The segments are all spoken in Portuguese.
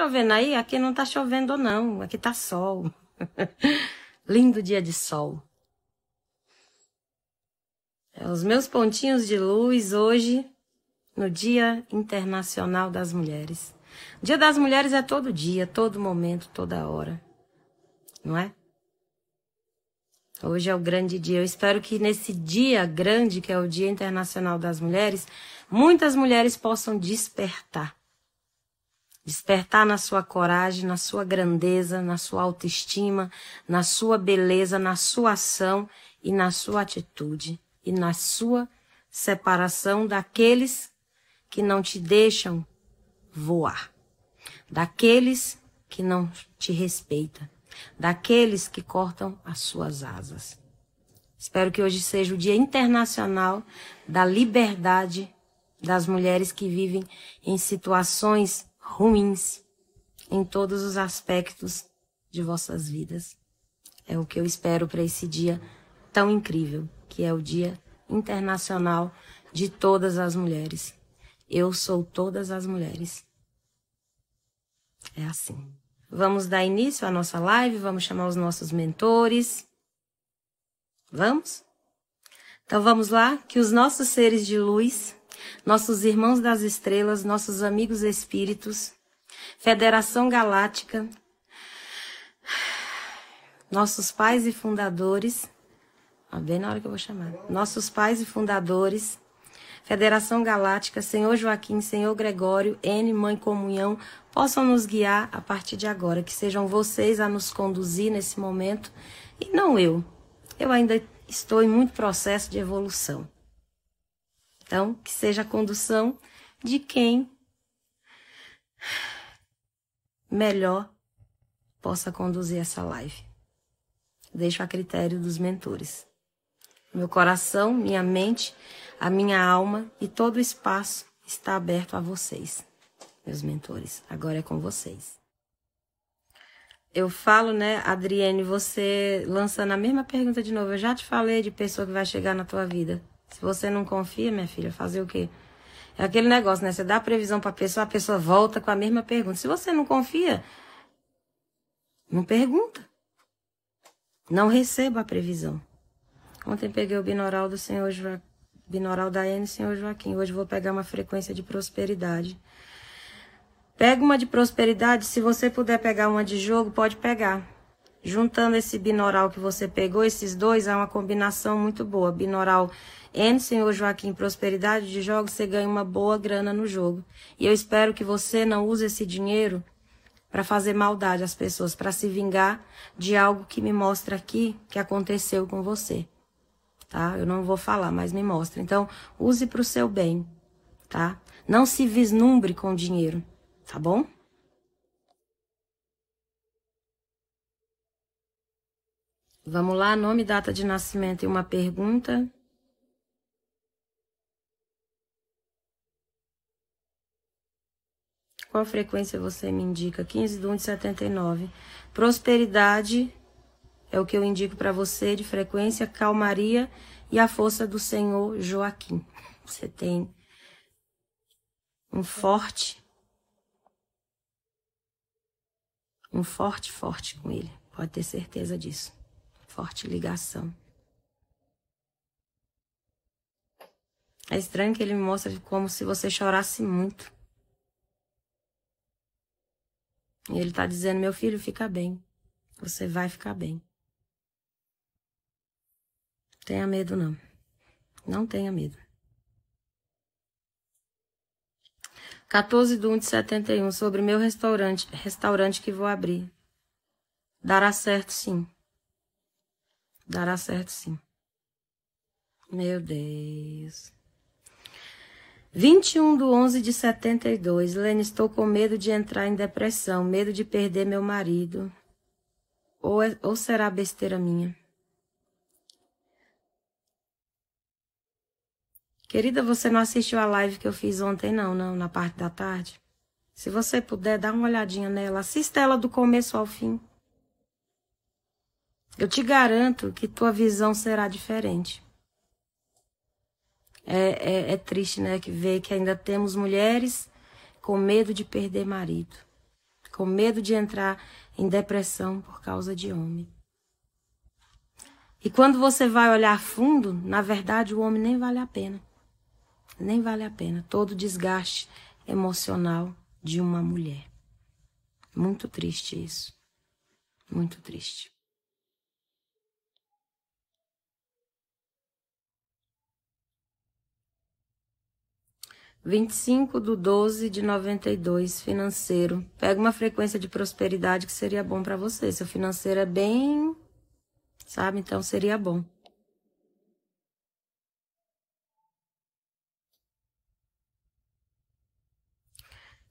chovendo aí? Aqui não tá chovendo, não. Aqui tá sol. Lindo dia de sol. É, os meus pontinhos de luz hoje, no Dia Internacional das Mulheres. O Dia das Mulheres é todo dia, todo momento, toda hora. Não é? Hoje é o grande dia. Eu espero que nesse dia grande, que é o Dia Internacional das Mulheres, muitas mulheres possam despertar Despertar na sua coragem, na sua grandeza, na sua autoestima, na sua beleza, na sua ação e na sua atitude e na sua separação daqueles que não te deixam voar, daqueles que não te respeitam, daqueles que cortam as suas asas. Espero que hoje seja o Dia Internacional da Liberdade das mulheres que vivem em situações ruins em todos os aspectos de vossas vidas. É o que eu espero para esse dia tão incrível, que é o Dia Internacional de Todas as Mulheres. Eu sou todas as mulheres. É assim. Vamos dar início à nossa live, vamos chamar os nossos mentores. Vamos? Então vamos lá, que os nossos seres de luz nossos irmãos das estrelas, nossos amigos espíritos, Federação Galáctica, nossos pais e fundadores, bem na hora que eu vou chamar, nossos pais e fundadores, Federação Galáctica, Senhor Joaquim, Senhor Gregório, N, Mãe Comunhão, possam nos guiar a partir de agora, que sejam vocês a nos conduzir nesse momento e não eu. Eu ainda estou em muito processo de evolução. Então, que seja a condução de quem melhor possa conduzir essa live. Deixo a critério dos mentores. Meu coração, minha mente, a minha alma e todo o espaço está aberto a vocês, meus mentores. Agora é com vocês. Eu falo, né, Adriane, você lançando a mesma pergunta de novo. Eu já te falei de pessoa que vai chegar na tua vida. Se você não confia, minha filha, fazer o quê? É aquele negócio, né? Você dá a previsão para a pessoa, a pessoa volta com a mesma pergunta. Se você não confia, não pergunta. Não receba a previsão. Ontem peguei o binoral do senhor Joaquim, binoral da N, senhor Joaquim. Hoje vou pegar uma frequência de prosperidade. Pega uma de prosperidade, se você puder pegar uma de jogo, pode pegar. Juntando esse binaural que você pegou, esses dois, é uma combinação muito boa. Binaural N, Senhor Joaquim, Prosperidade de Jogos, você ganha uma boa grana no jogo. E eu espero que você não use esse dinheiro para fazer maldade às pessoas, para se vingar de algo que me mostra aqui que aconteceu com você. Tá? Eu não vou falar, mas me mostra. Então, use para o seu bem, tá? Não se vislumbre com dinheiro, tá bom? Vamos lá, nome, data de nascimento e uma pergunta. Qual frequência você me indica? 15 de 1 de 79. Prosperidade é o que eu indico para você de frequência, calmaria e a força do Senhor Joaquim. Você tem um forte, um forte, forte com ele. Pode ter certeza disso forte ligação. É estranho que ele me mostre como se você chorasse muito. E ele tá dizendo: meu filho, fica bem. Você vai ficar bem. Tenha medo, não. Não tenha medo. 14 de 1 de 71, sobre meu restaurante, restaurante que vou abrir. Dará certo, sim. Dará certo, sim. Meu Deus. 21 de 11 de 72. Lene, estou com medo de entrar em depressão, medo de perder meu marido. Ou, é, ou será besteira minha? Querida, você não assistiu a live que eu fiz ontem, não, não, na parte da tarde? Se você puder, dá uma olhadinha nela. Assista ela do começo ao fim. Eu te garanto que tua visão será diferente. É, é, é triste, né? Que ver que ainda temos mulheres com medo de perder marido, com medo de entrar em depressão por causa de homem. E quando você vai olhar fundo, na verdade o homem nem vale a pena. Nem vale a pena todo o desgaste emocional de uma mulher. Muito triste isso. Muito triste. 25 do 12 de 92, financeiro. Pega uma frequência de prosperidade que seria bom para você. Seu financeiro é bem. Sabe? Então seria bom.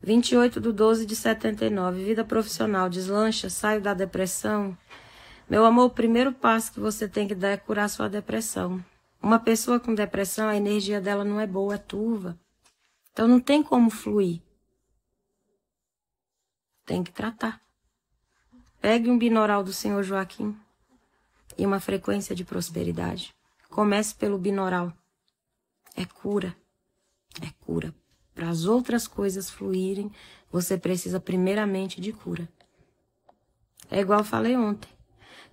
Vinte e oito do 12 de 79. Vida profissional deslancha, saio da depressão. Meu amor, o primeiro passo que você tem que dar é curar sua depressão. Uma pessoa com depressão, a energia dela não é boa, é turva. Então não tem como fluir. Tem que tratar. Pegue um binaural do Senhor Joaquim e uma frequência de prosperidade. Comece pelo binaural. É cura. É cura. Para as outras coisas fluírem, você precisa primeiramente de cura. É igual eu falei ontem.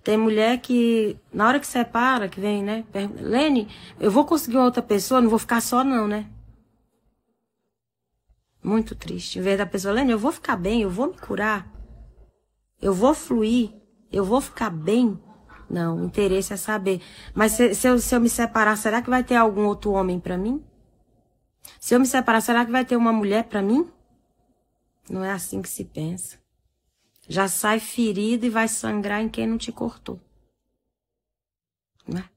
Tem mulher que, na hora que separa, que vem, né? Lene, eu vou conseguir outra pessoa, não vou ficar só, não, né? Muito triste. Em vez da pessoa, Lênia, eu vou ficar bem, eu vou me curar, eu vou fluir, eu vou ficar bem. Não, o interesse é saber. Mas se, se, eu, se eu me separar, será que vai ter algum outro homem para mim? Se eu me separar, será que vai ter uma mulher para mim? Não é assim que se pensa. Já sai ferido e vai sangrar em quem não te cortou. Né?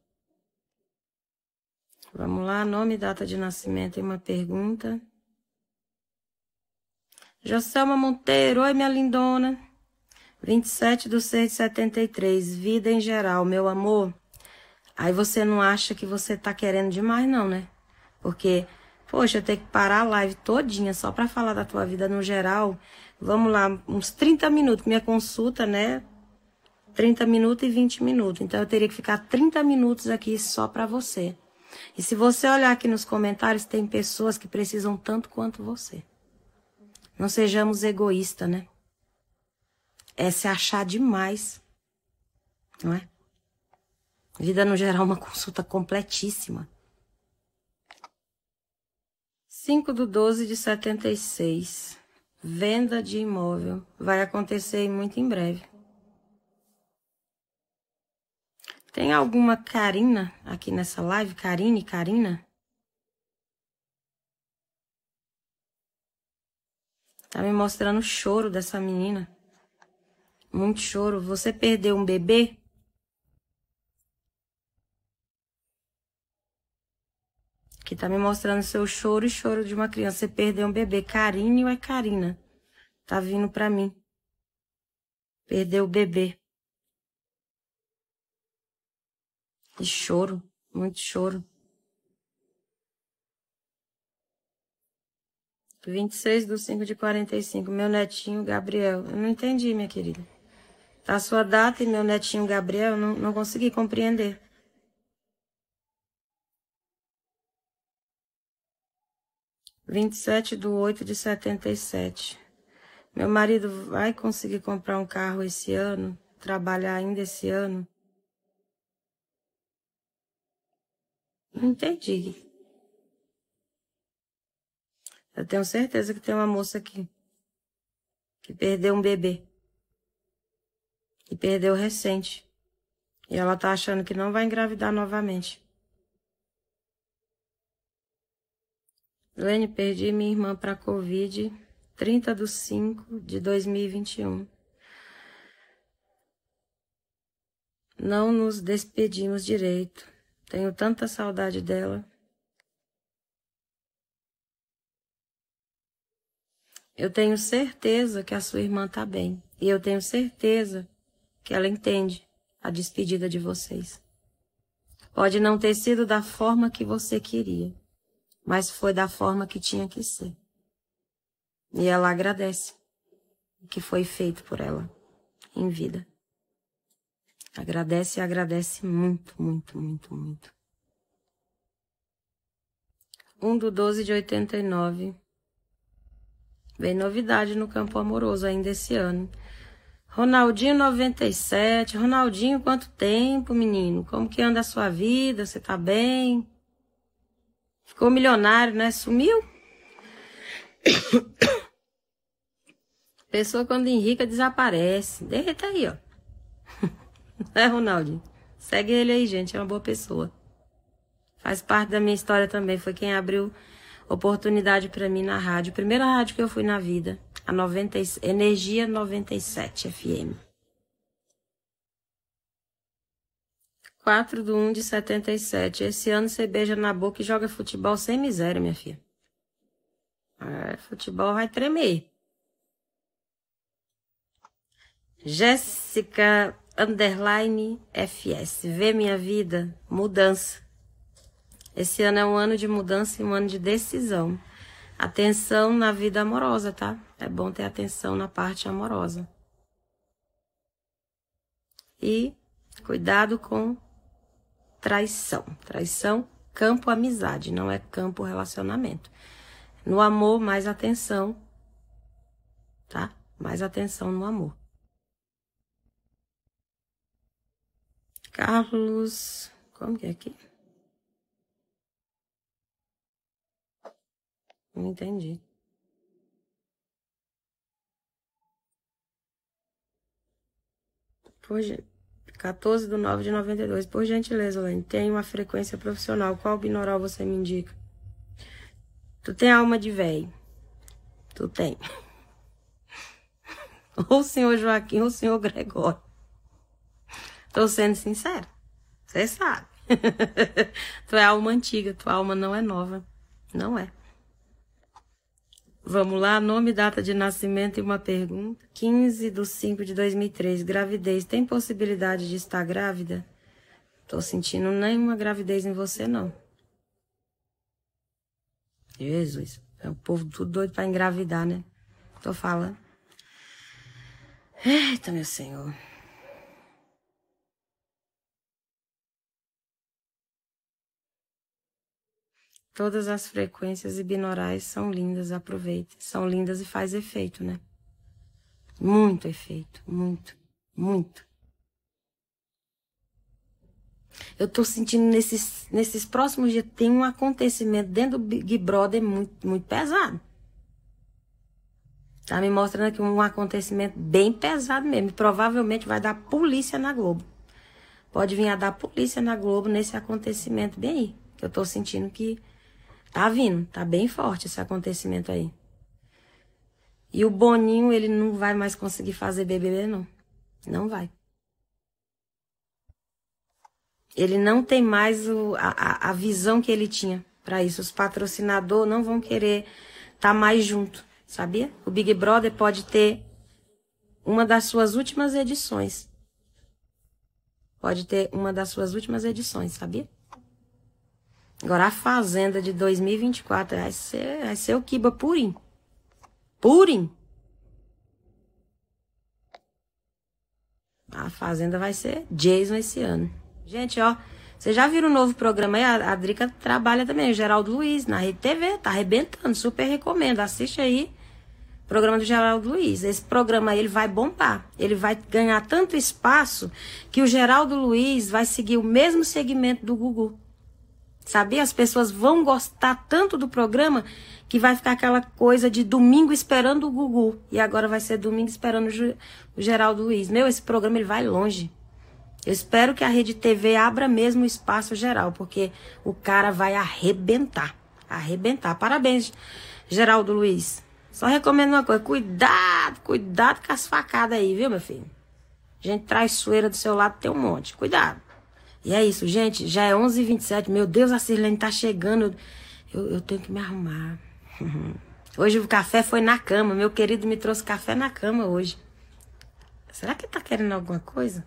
Vamos lá, nome, data de nascimento e uma pergunta. Joselma Monteiro, oi minha lindona. 27 do 6 de 73, vida em geral, meu amor. Aí você não acha que você tá querendo demais não, né? Porque, poxa, eu tenho que parar a live todinha só pra falar da tua vida no geral. Vamos lá, uns 30 minutos, minha consulta, né? 30 minutos e 20 minutos. Então eu teria que ficar 30 minutos aqui só pra você. E se você olhar aqui nos comentários, tem pessoas que precisam tanto quanto você. Não sejamos egoístas, né? É se achar demais, não é? Vida no geral, é uma consulta completíssima. 5 do 12 de 76. Venda de imóvel. Vai acontecer muito em breve. Tem alguma Karina aqui nessa live? Karine, Karina? Tá me mostrando o choro dessa menina. Muito choro. Você perdeu um bebê? Que tá me mostrando seu choro e choro de uma criança. Você perdeu um bebê. Carinho é Karina. Tá vindo pra mim. Perdeu o bebê. E choro. Muito choro. 26 de 5 de 45, meu netinho Gabriel. Eu não entendi, minha querida. Tá a sua data e meu netinho Gabriel, não, não consegui compreender. Vinte e sete do oito de setenta e sete. Meu marido vai conseguir comprar um carro esse ano? Trabalhar ainda esse ano? Não entendi. Eu tenho certeza que tem uma moça aqui que perdeu um bebê. E perdeu recente. E ela tá achando que não vai engravidar novamente. Lene, perdi minha irmã para Covid 30 de 5 de 2021. Não nos despedimos direito. Tenho tanta saudade dela. Eu tenho certeza que a sua irmã está bem. E eu tenho certeza que ela entende a despedida de vocês. Pode não ter sido da forma que você queria, mas foi da forma que tinha que ser. E ela agradece o que foi feito por ela em vida. Agradece e agradece muito, muito, muito, muito. 1 do 12 de 89 Vem novidade no campo amoroso ainda esse ano. Ronaldinho 97. Ronaldinho, quanto tempo, menino? Como que anda a sua vida? Você tá bem? Ficou milionário, né? Sumiu? Pessoa quando enrica desaparece. Derreta aí, ó. é, Ronaldinho? Segue ele aí, gente. É uma boa pessoa. Faz parte da minha história também. Foi quem abriu Oportunidade para mim na rádio. Primeira rádio que eu fui na vida. A 90, Energia 97 FM. 4 de 1 de 77. Esse ano você beija na boca e joga futebol sem miséria, minha filha. É, futebol vai tremer. Jéssica Underline FS. Vê minha vida, mudança. Esse ano é um ano de mudança e um ano de decisão. Atenção na vida amorosa, tá? É bom ter atenção na parte amorosa. E cuidado com traição. Traição, campo amizade, não é campo relacionamento. No amor, mais atenção, tá? Mais atenção no amor. Carlos, como que é aqui? Entendi. Por, 14 de 9 de 92. Por gentileza, Lene, tem uma frequência profissional. Qual binaural você me indica? Tu tem alma de véi. Tu tem. Ou o senhor Joaquim ou o senhor Gregório. Tô sendo sincera. Você sabe. Tu é alma antiga, tua alma não é nova. Não é. Vamos lá, nome, data de nascimento e uma pergunta. 15 de 5 de 2003, gravidez. Tem possibilidade de estar grávida? Tô sentindo nenhuma gravidez em você, não. Jesus, é o povo tudo doido pra engravidar, né? Tô falando. Eita, meu senhor. Todas as frequências e binaurais são lindas, aproveite. São lindas e faz efeito, né? Muito efeito, muito, muito. Eu tô sentindo nesses, nesses próximos dias tem um acontecimento dentro do Big Brother muito, muito pesado. Tá me mostrando aqui um acontecimento bem pesado mesmo. Provavelmente vai dar polícia na Globo. Pode vir a dar polícia na Globo nesse acontecimento bem aí. Que eu tô sentindo que Tá vindo, tá bem forte esse acontecimento aí. E o Boninho, ele não vai mais conseguir fazer BBB, não. Não vai. Ele não tem mais o, a, a visão que ele tinha para isso. Os patrocinadores não vão querer estar tá mais junto, sabia? O Big Brother pode ter uma das suas últimas edições. Pode ter uma das suas últimas edições, sabia? Agora a fazenda de 2024 vai ser, vai ser o Kiba Purim. Purim. A fazenda vai ser Jason esse ano. Gente, ó, você já viram o novo programa aí? A, a Drica trabalha também, o Geraldo Luiz, na Rede TV, tá arrebentando, super recomendo, assiste aí. Programa do Geraldo Luiz. Esse programa aí, ele vai bombar. Ele vai ganhar tanto espaço que o Geraldo Luiz vai seguir o mesmo segmento do Gugu. Sabe? As pessoas vão gostar tanto do programa que vai ficar aquela coisa de domingo esperando o Gugu. E agora vai ser domingo esperando o Geraldo Luiz. Meu, esse programa ele vai longe. Eu espero que a Rede TV abra mesmo o espaço geral, porque o cara vai arrebentar. Arrebentar. Parabéns, Geraldo Luiz. Só recomendo uma coisa: cuidado, cuidado com as facadas aí, viu, meu filho? Gente traiçoeira do seu lado tem um monte. Cuidado. E é isso, gente. Já é 11h27. Meu Deus, a Sirlene tá chegando. Eu, eu tenho que me arrumar. Hoje o café foi na cama. Meu querido me trouxe café na cama hoje. Será que ele tá querendo alguma coisa?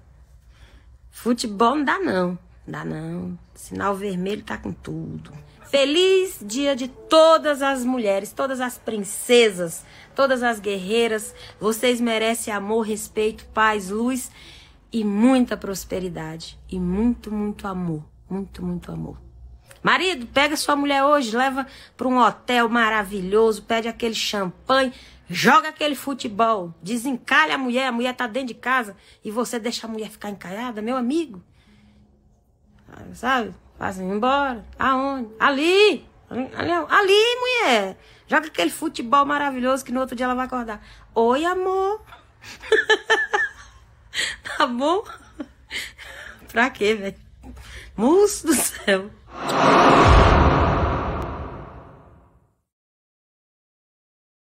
Futebol não dá não. Dá não. Sinal vermelho tá com tudo. Feliz dia de todas as mulheres, todas as princesas, todas as guerreiras. Vocês merecem amor, respeito, paz, luz e muita prosperidade e muito, muito amor. Muito, muito amor. Marido, pega sua mulher hoje, leva para um hotel maravilhoso, pede aquele champanhe, joga aquele futebol, desencalha a mulher, a mulher tá dentro de casa e você deixa a mulher ficar encalhada, meu amigo. Ah, sabe? Fazem embora. Aonde? Ali! Ali, ali, mulher! Joga aquele futebol maravilhoso que no outro dia ela vai acordar. Oi, amor! tá bom? Pra quê, velho? Moço do céu!